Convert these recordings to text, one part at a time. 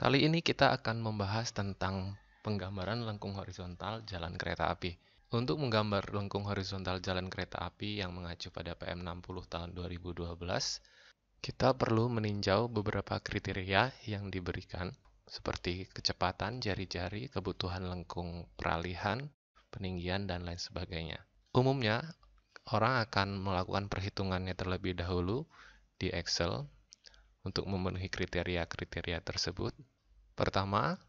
Kali ini kita akan membahas tentang penggambaran lengkung horizontal jalan kereta api. Untuk menggambar lengkung horizontal jalan kereta api yang mengacu pada PM60 tahun 2012, kita perlu meninjau beberapa kriteria yang diberikan, seperti kecepatan jari-jari, kebutuhan lengkung peralihan, peninggian, dan lain sebagainya. Umumnya, orang akan melakukan perhitungannya terlebih dahulu di Excel untuk memenuhi kriteria-kriteria tersebut. Pertama,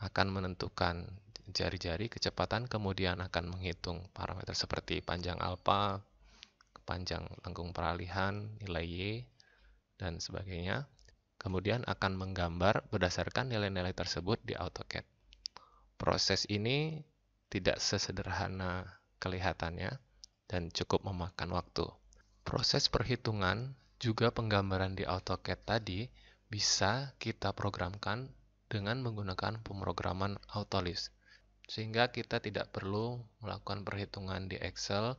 akan menentukan jari-jari kecepatan, kemudian akan menghitung parameter seperti panjang alfa, panjang lengkung peralihan, nilai Y, dan sebagainya. Kemudian akan menggambar berdasarkan nilai-nilai tersebut di AutoCAD. Proses ini tidak sesederhana kelihatannya dan cukup memakan waktu. Proses perhitungan juga penggambaran di AutoCAD tadi bisa kita programkan dengan menggunakan pemrograman Autolist. Sehingga kita tidak perlu melakukan perhitungan di Excel,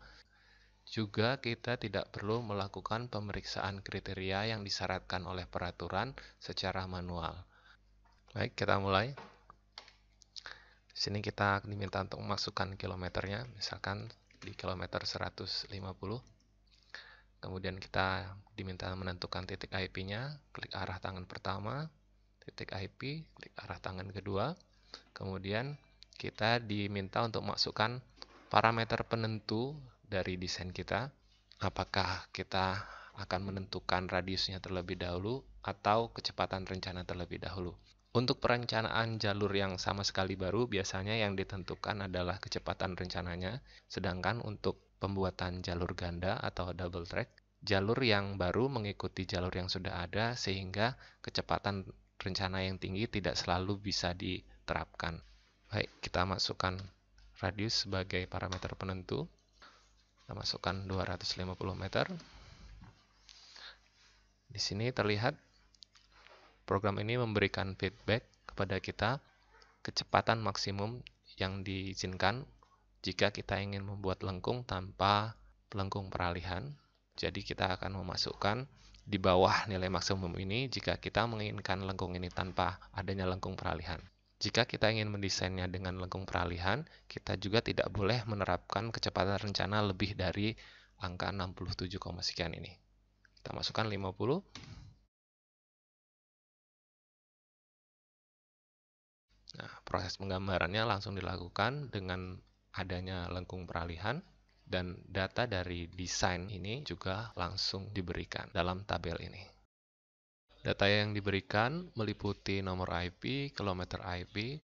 juga kita tidak perlu melakukan pemeriksaan kriteria yang disyaratkan oleh peraturan secara manual. Baik, kita mulai. Di sini kita diminta untuk memasukkan kilometernya, misalkan di kilometer 150. Kemudian kita diminta menentukan titik IP-nya, klik arah tangan pertama, titik IP, klik arah tangan kedua. Kemudian kita diminta untuk masukkan parameter penentu dari desain kita. Apakah kita akan menentukan radiusnya terlebih dahulu atau kecepatan rencana terlebih dahulu. Untuk perencanaan jalur yang sama sekali baru, biasanya yang ditentukan adalah kecepatan rencananya, sedangkan untuk pembuatan jalur ganda atau double track, jalur yang baru mengikuti jalur yang sudah ada sehingga kecepatan rencana yang tinggi tidak selalu bisa diterapkan. Baik, kita masukkan radius sebagai parameter penentu. Kita masukkan 250 meter. Di sini terlihat program ini memberikan feedback kepada kita kecepatan maksimum yang diizinkan jika kita ingin membuat lengkung tanpa lengkung peralihan. Jadi kita akan memasukkan di bawah nilai maksimum ini jika kita menginginkan lengkung ini tanpa adanya lengkung peralihan. Jika kita ingin mendesainnya dengan lengkung peralihan, kita juga tidak boleh menerapkan kecepatan rencana lebih dari angka 67, sekian ini. Kita masukkan 50. Nah, proses penggambarannya langsung dilakukan dengan adanya lengkung peralihan dan data dari desain ini juga langsung diberikan dalam tabel ini. Data yang diberikan meliputi nomor IP, kilometer IP,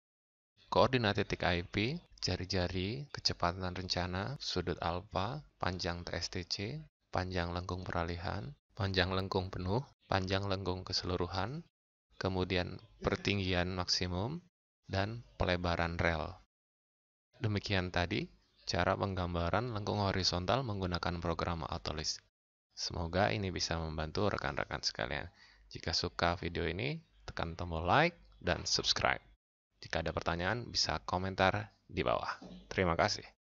koordinat titik IP, jari-jari, kecepatan rencana, sudut alfa, panjang TSTC, panjang lengkung peralihan, panjang lengkung penuh, panjang lengkung keseluruhan, kemudian pertinggian maksimum, dan pelebaran rel. Demikian tadi cara penggambaran lengkung horizontal menggunakan program Autodesk. Semoga ini bisa membantu rekan-rekan sekalian. Jika suka video ini, tekan tombol like dan subscribe. Jika ada pertanyaan, bisa komentar di bawah. Terima kasih.